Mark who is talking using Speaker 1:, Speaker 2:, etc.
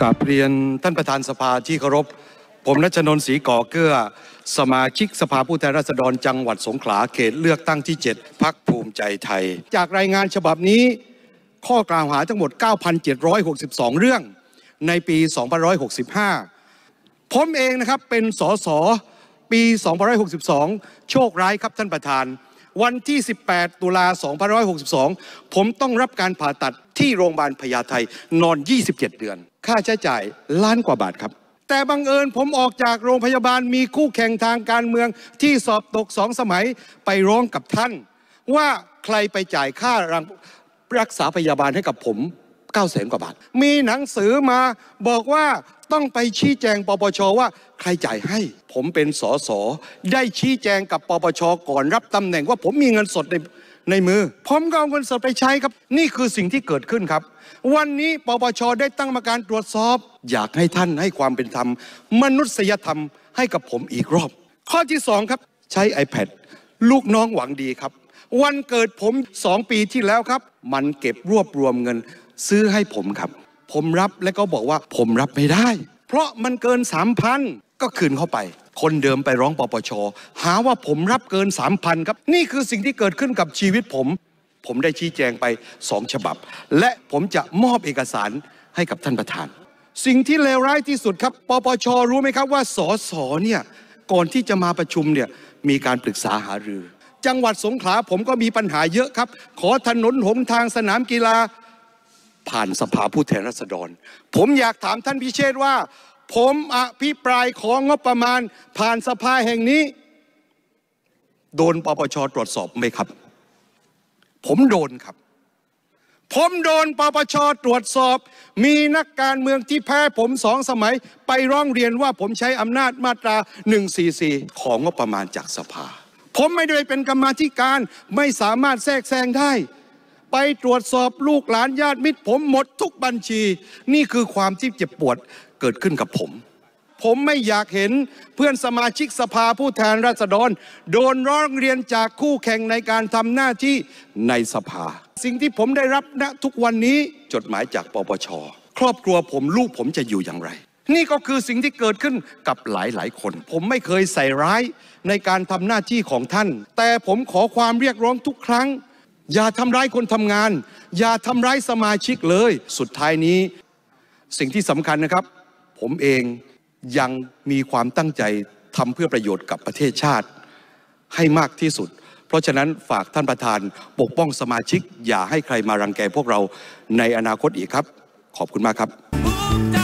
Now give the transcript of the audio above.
Speaker 1: กัาบเรียนท่านประธานสภาที่เคารพผมนัชนนศรีก่อเกื้อ สมาชิกสภาผู้แทนราษฎรจังหวัดสงขลา เขตเลือกตั้งที่ 7พักภูมิใจไทย จากรายงานฉบับนี้ข้อกล่าวหาทั้งหมด 9,762 เรื่องในปี2565 ผมเองนะครับเป็นสสปี2562 โชคร้ายครับท่านประธานวันที่ 18 ตุลา2562 ผมต้องรับการผ่าตัดที่โรงพยาบาลพญาไทนอน 27 เดือนค่าใช้จ่ายล้านกว่าบาทครับ แต่บังเอิญผมออกจากโรงพยาบาลมีคู่แข่งทางการเมืองที่สอบตกสองสมัยไปร้องกับท่าน ว่าใครไปจ่ายค่ารักษาพยาบาลให้กับผม9 0 0สนกว่าบาท มีหนังสือมาบอกว่าต้องไปชี้แจงปปชว่าใครจ่ายให้ผมเป็นสสได้ชี้แจงกับปปชก่อน รับตำแหน่งว่าผมมีเงินสดในในมือ ผมก็เอาเงินสดไปใช้ครับ นี่คือสิ่งที่เกิดขึ้นครับ วันนี้ปปชได้ตั้งมาการตรวจสอบ อยากให้ท่านให้ความเป็นธรรม มนุษยธรรมให้กับผมอีกรอบ ข้อที่สองครับ ใช้ iPad ลูกน้องหวังดีครับ วันเกิดผมสองปีที่แล้วครับ มันเก็บรวบรวมเงิน ซื้อให้ผมครับ ผมรับและก็บอกว่าผมรับไม่ได้ เพราะมันเกินสามพันก็คืนเข้าไป คนเดิมไปร้องปปช หาว่าผมรับเกินสามพันครับ นี่คือสิ่งที่เกิดขึ้นกับชีวิตผม ผมได้ชี้แจงไปสองฉบับ และผมจะมอบเอกสารให้กับท่านประธาน สิ่งที่เลวร้ายที่สุดครับ ปปช รู้ไหมครับว่าสสเนี่ย ก่อนที่จะมาประชุมเนี่ย มีการปรึกษาหารือ จังหวัดสงขลาผมก็มีปัญหาเยอะครับ ขอถนนหงทางสนามกีฬา ผ่านสภาผู้แทนราษฎร ผมอยากถามท่านพิเชษว่าผมอภิปรายของงบประมาณผ่านสภาแห่งนี้ โดนปปชตรวจสอบไหมครับ ผมโดนครับ ผมโดนปปชตรวจสอบ มีนักการเมืองที่แพ้ผมสองสมัยไปร้องเรียนว่าผมใช้อำนาจมาตรา 144ของงบประมาณจากสภา ผมไม่ได้เป็นกรรมาธิการไม่สามารถแทรกแซงได้ ไปตรวจสอบลูกหลานญาติมิตร ผมหมดทุกบัญชี นี่คือความที่เจ็บปวดเกิดขึ้นกับผม ผมไม่อยากเห็นเพื่อนสมาชิกสภาผู้แทนราษฎร โดนร้องเรียนจากคู่แข่งในการทำหน้าที่ในสภา สิ่งที่ผมได้รับณนะทุกวันนี้จดหมายจากปปชครอบครัวผมลูกผมจะอยู่อย่างไร นี่ก็คือสิ่งที่เกิดขึ้นกับหลายหลายคน ผมไม่เคยใส่ร้ายในการทำหน้าที่ของท่าน แต่ผมขอความเรียกร้องทุกครั้ง อย่าทำร้ายคนทำงาน อย่าทำร้ายสมาชิกเลยสุดท้ายนี้ สิ่งที่สำคัญนะครับผมเองยังมีความตั้งใจทำเพื่อประโยชน์กับประเทศชาติให้มากที่สุด เพราะฉะนั้นฝากท่านประธานปกป้องสมาชิก อย่าให้ใครมารังแกพวกเราในอนาคตอีกครับ ขอบคุณมากครับ